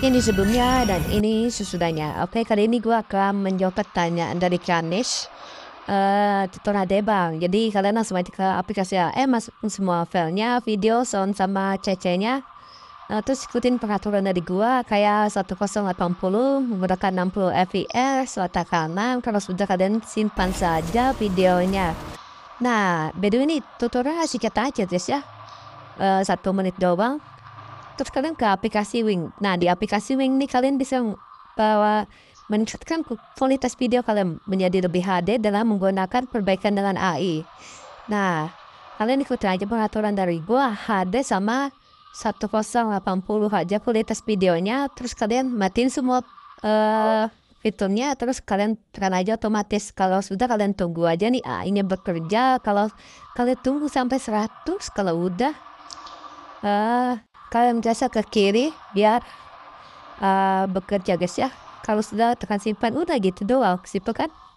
ini sebelumnya dan ini sesudahnya. Oke, kali ini gue akan menjawab pertanyaan dari Kanish. uh, eh, tutorial Bang, Jadi kalian langsung aja ke aplikasi ya. eh masuk semua filenya, video, sound sama CC-nya. Uh, eh, terus ikutin peraturan dari gua kayak 1080 menggunakan 60 fps rata kanan kalau sudah kalian simpan saja videonya nah bedu ini tutorial kita aja guys ya uh, satu menit doang terus kalian ke aplikasi Wing. Nah, di aplikasi Wing ini kalian bisa bawa meningkatkan kualitas video kalian menjadi lebih HD dalam menggunakan perbaikan dengan AI. Nah, kalian ikut aja pengaturan dari gua HD sama 1080 aja kualitas videonya, terus kalian matiin semua uh, fiturnya, terus kalian tekan aja otomatis. Kalau sudah kalian tunggu aja nih AI-nya bekerja. Kalau kalian tunggu sampai 100 kalau udah uh, kalian jasa ke kiri biar uh, bekerja guys ya kalau sudah tekan simpan udah gitu doang simpel kan